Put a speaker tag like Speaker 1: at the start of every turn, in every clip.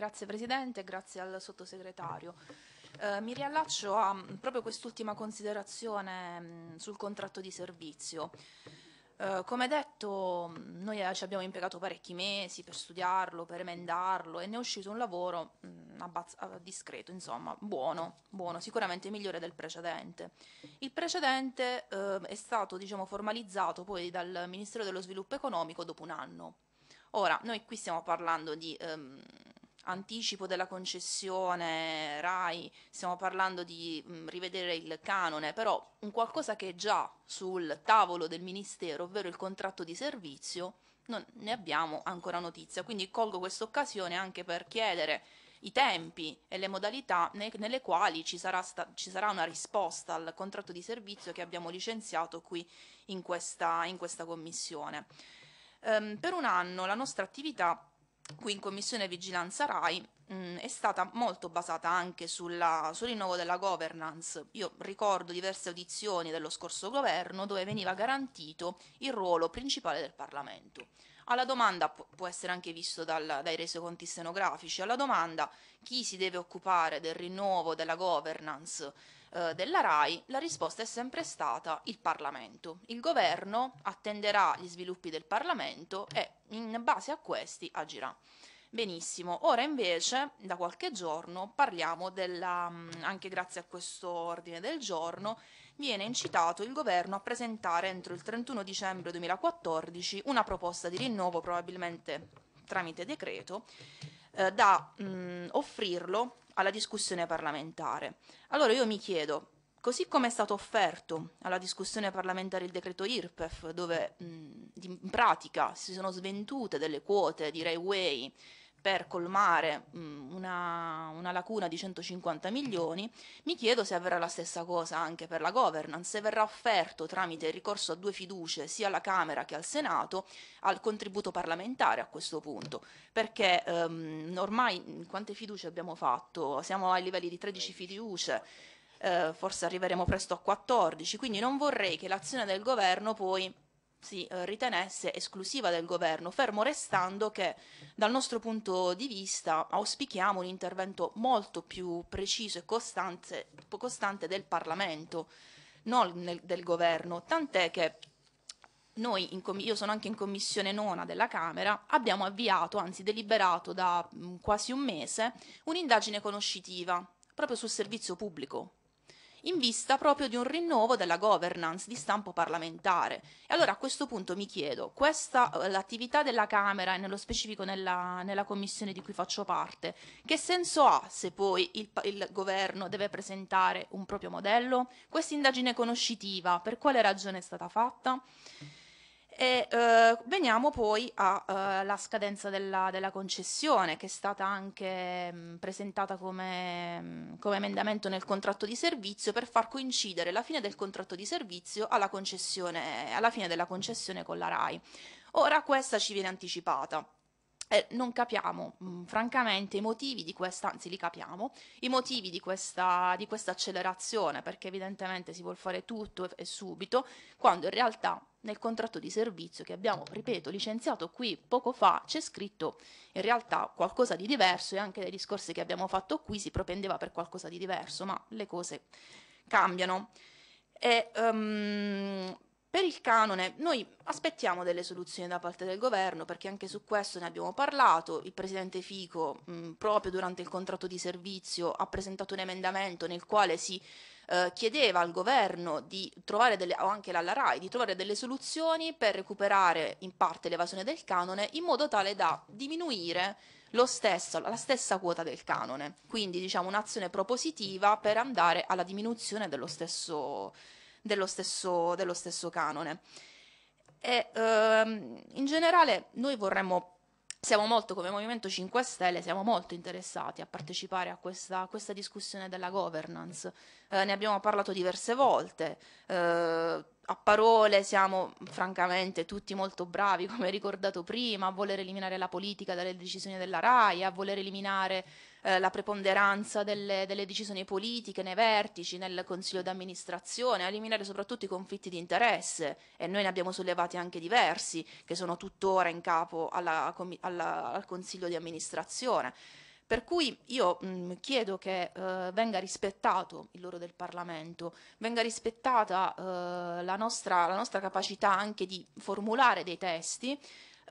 Speaker 1: Grazie Presidente, grazie al Sottosegretario. Eh, mi riallaccio a mm, proprio quest'ultima considerazione mh, mm, sul contratto di servizio. Eh, come detto, mm, noi eh, ci abbiamo impiegato parecchi mesi per studiarlo, per emendarlo e ne è uscito un lavoro mh, discreto, insomma, buono, buono, sicuramente migliore del precedente. Il precedente eh, è stato diciamo, formalizzato poi dal Ministero dello Sviluppo Economico dopo un anno. Ora, noi qui stiamo parlando di... Ehm, anticipo della concessione RAI, stiamo parlando di mh, mm, rivedere il canone, però un qualcosa che è già sul tavolo del Ministero, ovvero il contratto di servizio, non ne abbiamo ancora notizia. Quindi colgo questa occasione anche per chiedere i tempi e le modalità ne- nelle quali ci sarà, sta- ci sarà, una risposta al contratto di servizio che abbiamo licenziato qui in questa, in questa commissione. Um, per un anno la nostra attività qui in Commissione Vigilanza RAI mh, mm, è stata molto basata anche sulla, sul rinnovo della governance. Io ricordo diverse audizioni dello scorso governo dove veniva garantito il ruolo principale del Parlamento. Alla domanda, può essere anche visto dal, dai resoconti stenografici, alla domanda chi si deve occupare del rinnovo della governance eh, della RAI, la risposta è sempre stata il Parlamento. Il governo attenderà gli sviluppi del Parlamento e in base a questi agirà. Benissimo, ora invece da qualche giorno parliamo della, mm, anche grazie a questo ordine del giorno, viene incitato il governo a presentare entro il 31 dicembre 2014 una proposta di rinnovo, probabilmente tramite decreto, eh, da mh, mm, offrirlo alla discussione parlamentare. Allora io mi chiedo, così come è stato offerto alla discussione parlamentare il decreto IRPEF, dove mh, mm, in pratica si sono sventute delle quote di Railway per colmare mh, una, una, lacuna di 150 milioni, mi chiedo se avverrà la stessa cosa anche per la governance, se verrà offerto tramite il ricorso a due fiducie sia alla Camera che al Senato al contributo parlamentare a questo punto, perché um, ormai quante fiducie abbiamo fatto? Siamo ai livelli di 13 fiducie. Eh, forse arriveremo presto a 14, quindi non vorrei che l'azione del governo poi si eh, ritenesse esclusiva del governo, fermo restando che dal nostro punto di vista auspichiamo un intervento molto più preciso e costante, costante del Parlamento, non nel, del governo, tant'è che in, io sono anche in commissione nona della Camera, abbiamo avviato, anzi deliberato da mm, quasi un mese, un'indagine conoscitiva proprio sul servizio pubblico in vista proprio di un rinnovo della governance di stampo parlamentare. E allora a questo punto mi chiedo, questa, eh, l'attività della Camera e nello specifico nella, nella commissione di cui faccio parte, che senso ha se poi il, il governo deve presentare un proprio modello? Questa indagine conoscitiva per quale ragione è stata fatta? E eh, veniamo poi alla eh, scadenza della, della, concessione, che è stata anche mh, mm, presentata come, mm, come, emendamento nel contratto di servizio per far coincidere la fine del contratto di servizio alla, alla fine della concessione con la RAI. Ora questa ci viene anticipata. Eh, non capiamo mh, mm, francamente i motivi di questa, anzi li capiamo, i motivi di questa, di questa accelerazione perché evidentemente si vuole fare tutto e, e subito, quando in realtà nel contratto di servizio che abbiamo, ripeto, licenziato qui poco fa, c'è scritto in realtà qualcosa di diverso e anche dai discorsi che abbiamo fatto qui si propendeva per qualcosa di diverso, ma le cose cambiano. E, um, per il canone noi aspettiamo delle soluzioni da parte del governo perché anche su questo ne abbiamo parlato, il presidente Fico mh, proprio durante il contratto di servizio ha presentato un emendamento nel quale si eh, chiedeva al governo di trovare delle, o anche alla RAI di trovare delle soluzioni per recuperare in parte l'evasione del canone in modo tale da diminuire stesso, la stessa quota del canone, quindi diciamo un'azione propositiva per andare alla diminuzione dello stesso dello stesso, dello stesso canone. E, ehm, in generale noi vorremmo siamo molto come Movimento 5 Stelle, siamo molto interessati a partecipare a questa, a questa discussione della governance. Eh, ne abbiamo parlato diverse volte. Eh, a parole siamo francamente tutti molto bravi, come ricordato prima, a voler eliminare la politica dalle decisioni della RAI, a voler eliminare eh, la preponderanza delle, delle, decisioni politiche nei vertici, nel consiglio d'amministrazione, a eliminare soprattutto i conflitti di interesse e noi ne abbiamo sollevati anche diversi che sono tuttora in capo alla, alla, al consiglio di amministrazione. Per cui io mh, mm, chiedo che eh, venga rispettato il loro del Parlamento, venga rispettata eh, la, nostra, la nostra capacità anche di formulare dei testi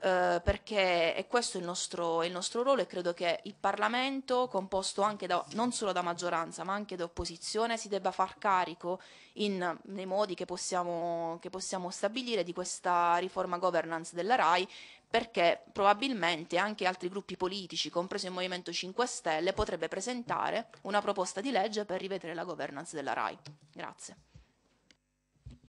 Speaker 1: eh, perché è questo il nostro, il nostro ruolo e credo che il Parlamento, composto anche da, non solo da maggioranza ma anche da opposizione, si debba far carico in, nei modi che possiamo, che possiamo stabilire di questa riforma governance della RAI perché probabilmente anche altri gruppi politici, compreso il Movimento 5 Stelle, potrebbe presentare una proposta di legge per rivedere la governance della RAI. Grazie.